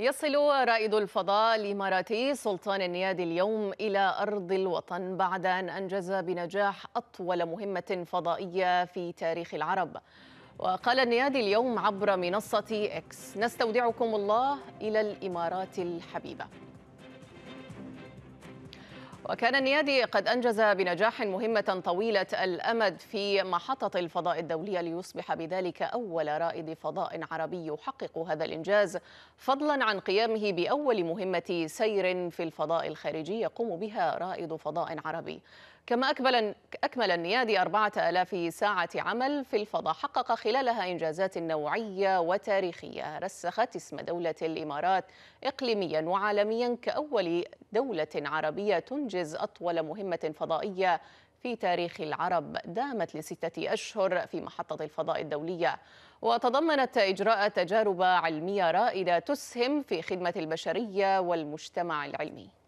يصل رائد الفضاء الإماراتي سلطان النيادي اليوم إلى أرض الوطن بعد أن أنجز بنجاح أطول مهمة فضائية في تاريخ العرب وقال النيادي اليوم عبر منصة إكس نستودعكم الله إلى الإمارات الحبيبة وكان النيادي قد أنجز بنجاح مهمة طويلة الأمد في محطة الفضاء الدولية ليصبح بذلك أول رائد فضاء عربي يحقق هذا الإنجاز فضلا عن قيامه بأول مهمة سير في الفضاء الخارجي يقوم بها رائد فضاء عربي كما أكمل, أكمل النيادي أربعة ألاف ساعة عمل في الفضاء حقق خلالها إنجازات نوعية وتاريخية رسخت اسم دولة الإمارات إقليميا وعالميا كأول دولة عربية تنجز أطول مهمة فضائية في تاريخ العرب دامت لستة أشهر في محطة الفضاء الدولية وتضمنت إجراء تجارب علمية رائدة تسهم في خدمة البشرية والمجتمع العلمي